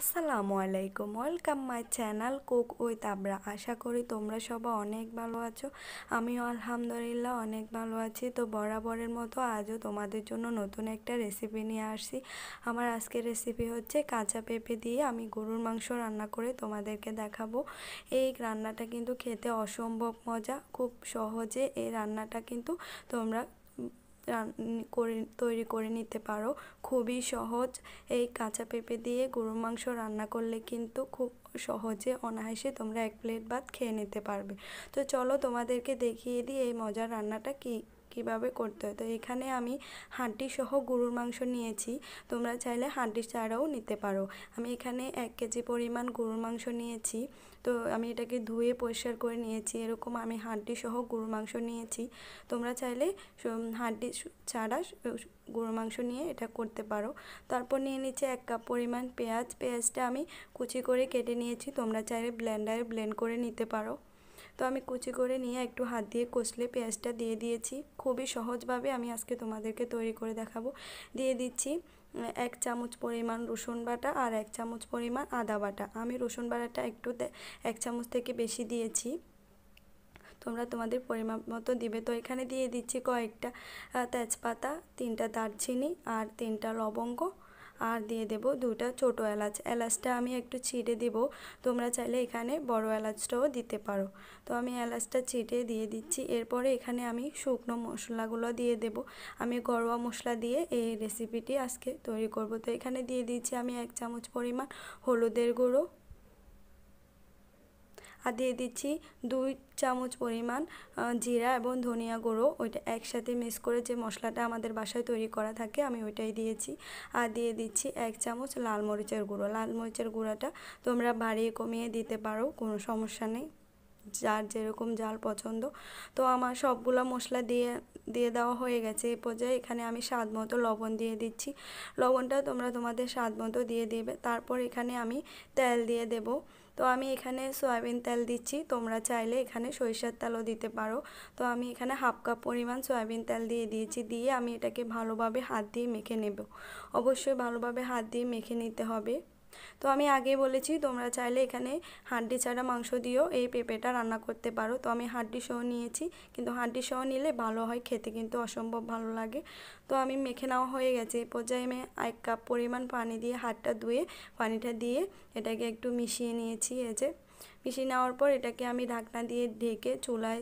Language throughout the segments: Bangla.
আসসালামু আলাইকুম welcome my channel cook with Abra আশা করি তোমরা সবাই অনেক ভালো আছো আমিও আলহামদুলিল্লাহ অনেক ভালো আছি তো বরাবরের মতো আজও তোমাদের জন্য নতুন একটা রেসিপি নিয়ে আসছি আমার আজকের রেসিপি হচ্ছে কাঁচা পেঁপে দিয়ে আমি গরুর মাংস রান্না করে তোমাদেরকে দেখাবো এই রান্নাটা কিন্তু খেতে অসম্ভব মজা খুব সহজে এই রান্নাটা কিন্তু তোমরা করে তৈরি করে নিতে পারো খুবই সহজ এই কাঁচা পেঁপে দিয়ে গরু মাংস রান্না করলে কিন্তু খুব সহজে অনায়াসে তোমরা এক প্লেট ভাত খেয়ে নিতে পারবে তো চলো তোমাদেরকে দেখিয়ে দিই এই মজার রান্নাটা কী কিভাবে করতে হয় তো এখানে আমি হাড্ডি সহ গরুর মাংস নিয়েছি তোমরা চাইলে হাড্ডি ছাড়াও নিতে পারো আমি এখানে এক কেজি পরিমাণ গরুর মাংস নিয়েছি তো আমি এটাকে ধুয়ে পরিষ্কার করে নিয়েছি এরকম আমি হাড্ডি সহ গরুর মাংস নিয়েছি তোমরা চাইলে হাড্ডি ছাড়া গরুর মাংস নিয়ে এটা করতে পারো তারপর নিয়ে নিচ্ছে এক কাপ পরিমাণ পেঁয়াজ পেঁয়াজটা আমি কুচি করে কেটে নিয়েছি তোমরা চাইলে ব্লেন্ডারে ব্লেন্ড করে নিতে পারো তো আমি কুচি করে নিয়ে একটু হাত দিয়ে কষলে পেঁয়াজটা দিয়ে দিয়েছি খুবই সহজভাবে আমি আজকে তোমাদেরকে তৈরি করে দেখাবো দিয়ে দিচ্ছি এক চামচ পরিমাণ রসুন বাটা আর এক চামচ পরিমাণ আদা বাটা আমি রসুন বাটাটা একটু এক চামচ থেকে বেশি দিয়েছি তোমরা তোমাদের পরিমাপ মতো দিবে তো এখানে দিয়ে দিচ্ছি কয়েকটা তেজপাতা তিনটা দারচিনি আর তিনটা লবঙ্গ আর দিয়ে দেব দুটা ছোট এলাচ এলাচটা আমি একটু ছিঁড়ে দেব তোমরা চাইলে এখানে বড় এলাচটাও দিতে পারো তো আমি এলাচটা ছিটে দিয়ে দিচ্ছি এরপরে এখানে আমি শুকনো মশলাগুলো দিয়ে দেব আমি ঘরোয়া মশলা দিয়ে এই রেসিপিটি আজকে তৈরি করব তো এখানে দিয়ে দিচ্ছি আমি এক চামচ পরিমাণ হলুদের গুঁড়ো আর দিয়ে দিচ্ছি দুই চামচ পরিমাণ জিরা এবং ধনিয়া গুঁড়ো ওইটা একসাথে মিক্স করে যে মশলাটা আমাদের বাসায় তৈরি করা থাকে আমি ওইটাই দিয়েছি আর দিয়ে দিচ্ছি এক চামচ লাল মরিচের গুঁড়ো লাল মরিচের গুঁড়োটা তোমরা বাড়িয়ে কমিয়ে দিতে পারো কোনো সমস্যা নেই যার যেরকম জাল পছন্দ তো আমার সবগুলো মশলা দিয়ে দিয়ে দেওয়া হয়ে গেছে এ পর্যায়ে এখানে আমি স্বাদ মতো লবণ দিয়ে দিচ্ছি লবণটা তোমরা তোমাদের স্বাদ মতো দিয়ে দেবে তারপর এখানে আমি তেল দিয়ে দেবো তো আমি এখানে সয়াবিন তেল দিচ্ছি তোমরা চাইলে এখানে সরিষার তেলও দিতে পারো তো আমি এখানে হাফ কাপ পরিমাণ সয়াবিন তেল দিয়ে দিয়েছি দিয়ে আমি এটাকে ভালোভাবে হাত দিয়ে মেখে নেব অবশ্যই ভালোভাবে হাত দিয়ে মেখে নিতে হবে তো আমি আগে বলেছি তোমরা চাইলে এখানে হাড্ডি ছাড়া মাংস দিয়েও এই পেঁপেটা রান্না করতে পারো তো আমি হাড্ডি সহ নিয়েছি কিন্তু হাড্ডি সহ নিলে ভালো হয় খেতে কিন্তু অসম্ভব ভালো লাগে তো আমি মেখে নেওয়া হয়ে গেছে এই পর্যায়ে এক কাপ পরিমাণ পানি দিয়ে হাতটা ধুয়ে পানিটা দিয়ে এটাকে একটু মিশিয়ে নিয়েছি এই যে মিশিয়ে নেওয়ার পর এটাকে আমি ঢাকনা দিয়ে ঢেকে চুলায়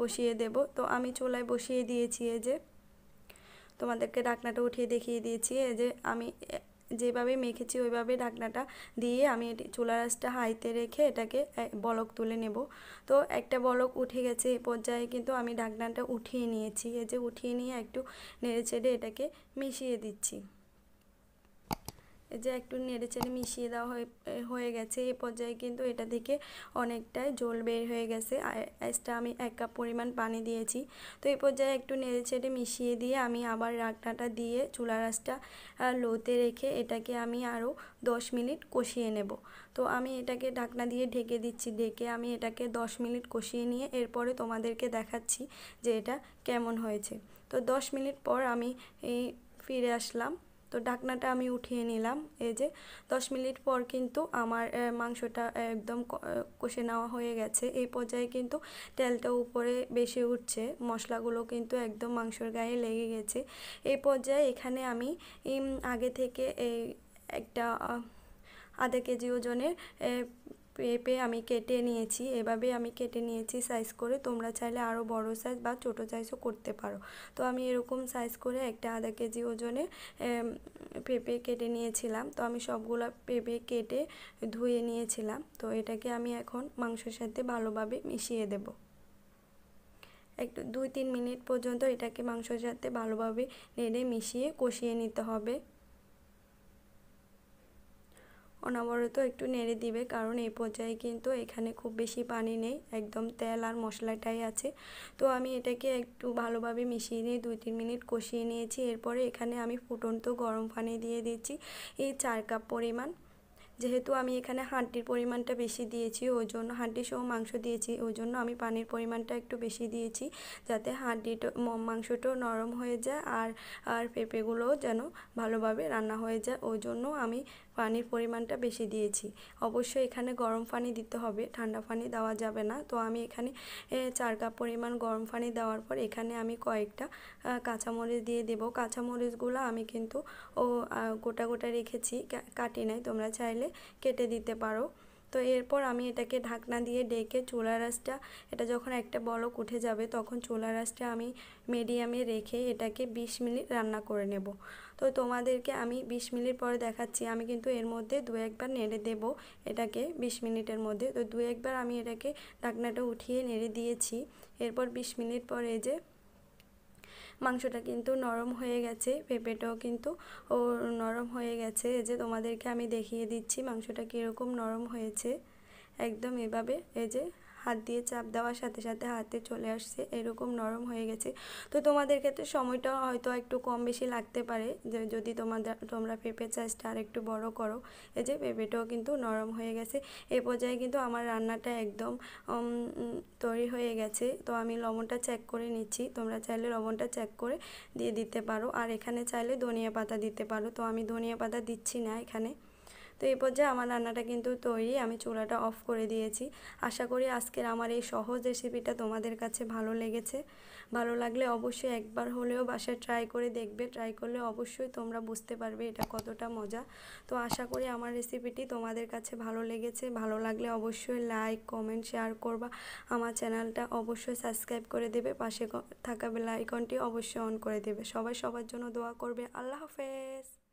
বসিয়ে দেব তো আমি চুলায় বসিয়ে দিয়েছি এই যে তোমাদেরকে ঢাকনাটা উঠিয়ে দেখিয়ে দিয়েছি এই যে আমি যেভাবে মেখেছি ওইভাবে ঢাকনাটা দিয়ে আমি এটি চুলা রাসটা হাইতে রেখে এটাকে বলক তুলে নেব তো একটা বলক উঠে গেছে এ পর্যায়ে কিন্তু আমি ঢাকনাটা উঠিয়ে নিয়েছি এই যে উঠিয়ে নিয়ে একটু নেড়ে চেড়ে এটাকে মিশিয়ে দিচ্ছি যে একটু নেড়ে চেড়ে মিশিয়ে দেওয়া হয়ে গেছে এ পর্যায়ে কিন্তু এটা থেকে অনেকটাই জল বের হয়ে গেছে আইসটা আমি এক কাপ পরিমাণ পানি দিয়েছি তো এই পর্যায়ে একটু নেড়ে চেড়ে মিশিয়ে দিয়ে আমি আবার রান্নাটা দিয়ে চুলা রাসটা লোতে রেখে এটাকে আমি আরও দশ মিনিট কষিয়ে নেব তো আমি এটাকে ঢাকনা দিয়ে ঢেকে দিচ্ছি ঢেকে আমি এটাকে দশ মিনিট কষিয়ে নিয়ে এরপরে তোমাদেরকে দেখাচ্ছি যে এটা কেমন হয়েছে তো দশ মিনিট পর আমি এই ফিরে আসলাম তো ঢাকনাটা আমি উঠিয়ে নিলাম এই যে 10 মিনিট পর কিন্তু আমার মাংসটা একদম কষে নেওয়া হয়ে গেছে এই পর্যায়ে কিন্তু তেলটা উপরে বেশি উঠছে মশলাগুলো কিন্তু একদম মাংসর গায়ে লেগে গেছে এই পর্যায়ে এখানে আমি আগে থেকে এই একটা আধা কেজি ওজনের পেঁপে আমি কেটে নিয়েছি এভাবে আমি কেটে নিয়েছি সাইজ করে তোমরা চাইলে আরও বড় সাইজ বা ছোট সাইজও করতে পারো তো আমি এরকম সাইজ করে একটা আধা কেজি ওজনে পেঁপে কেটে নিয়েছিলাম তো আমি সবগুলো পেঁপে কেটে ধুয়ে নিয়েছিলাম তো এটাকে আমি এখন মাংসের সাথে ভালোভাবে মিশিয়ে দেবো একটু দুই তিন মিনিট পর্যন্ত এটাকে মাংসের সাথে ভালোভাবে নেড়ে মিশিয়ে কষিয়ে নিতে হবে অনবরত একটু নেড়ে দিবে কারণ এই পর্যায়ে কিন্তু এখানে খুব বেশি পানি নেই একদম তেল আর মশলাটাই আছে তো আমি এটাকে একটু ভালোভাবে মিশিয়ে নিয়ে দুই তিন মিনিট কষিয়ে নিয়েছি এরপরে এখানে আমি ফুটন্ত গরম পানি দিয়ে দিচ্ছি এই চার কাপ পরিমাণ যেহেতু আমি এখানে হাঁটির পরিমাণটা বেশি দিয়েছি ওই জন্য হাঁটি সহ মাংস দিয়েছি ওই জন্য আমি পানির পরিমাণটা একটু বেশি দিয়েছি যাতে হাঁটিটা মাংসটাও নরম হয়ে যায় আর আর পেঁপেগুলোও যেন ভালোভাবে রান্না হয়ে যায় ওই জন্য আমি পানির পরিমাণটা বেশি দিয়েছি অবশ্যই এখানে গরম পানি দিতে হবে ঠান্ডা পানি দেওয়া যাবে না তো আমি এখানে চার কাপ পরিমাণ গরম পানি দেওয়ার পর এখানে আমি কয়েকটা কাঁচামরিচ দিয়ে দেব কাঁচামরিচগুলো আমি কিন্তু ও গোটা গোটা রেখেছি কাটি নাই তোমরা চাইলে কেটে দিতে পারো তো এরপর আমি এটাকে ঢাকনা দিয়ে ডেকে চোলা রাসটা এটা যখন একটা বলক উঠে যাবে তখন চোলা রাসটা আমি মিডিয়ামে রেখে এটাকে ২০ মিনিট রান্না করে নেব তো তোমাদেরকে আমি ২০ মিনিট পরে দেখাচ্ছি আমি কিন্তু এর মধ্যে দু একবার নেড়ে দেব এটাকে ২০ মিনিটের মধ্যে তো দু একবার আমি এটাকে ঢাকনাটা উঠিয়ে নেড়ে দিয়েছি এরপর ২০ মিনিট পরে যে মাংসটা কিন্তু নরম হয়ে গেছে পেঁপেটাও কিন্তু ও নরম হয়ে গেছে এই যে তোমাদেরকে আমি দেখিয়ে দিচ্ছি মাংসটা কীরকম নরম হয়েছে একদম এভাবে এই যে হাত দিয়ে চাপ দেওয়ার সাথে সাথে হাতে চলে আসছে এরকম নরম হয়ে গেছে তো তোমাদের ক্ষেত্রে সময়টা হয়তো একটু কম বেশি লাগতে পারে যে যদি তোমাদের তোমরা পেঁপের চাষটা আর একটু বড় করো এই যে পেঁপেটাও কিন্তু নরম হয়ে গেছে এ পর্যায়ে কিন্তু আমার রান্নাটা একদম তৈরি হয়ে গেছে তো আমি লবণটা চেক করে নিচ্ছি তোমরা চাইলে লবণটা চেক করে দিয়ে দিতে পারো আর এখানে চাইলে ধনিয়া পাতা দিতে পারো তো আমি ধনিয়া পাতা দিচ্ছি না এখানে তো এই পর্যায়ে আমার রান্নাটা কিন্তু তৈরি আমি চুলাটা অফ করে দিয়েছি আশা করি আজকের আমার এই সহজ রেসিপিটা তোমাদের কাছে ভালো লেগেছে ভালো লাগলে অবশ্যই একবার হলেও বাসায় ট্রাই করে দেখবে ট্রাই করলে অবশ্যই তোমরা বুঝতে পারবে এটা কতটা মজা তো আশা করি আমার রেসিপিটি তোমাদের কাছে ভালো লেগেছে ভালো লাগলে অবশ্যই লাইক কমেন্ট শেয়ার করবা আমার চ্যানেলটা অবশ্যই সাবস্ক্রাইব করে দেবে পাশে থাকা বেল আইকনটি অবশ্যই অন করে দেবে সবাই সবার জন্য দোয়া করবে আল্লাহ হাফেজ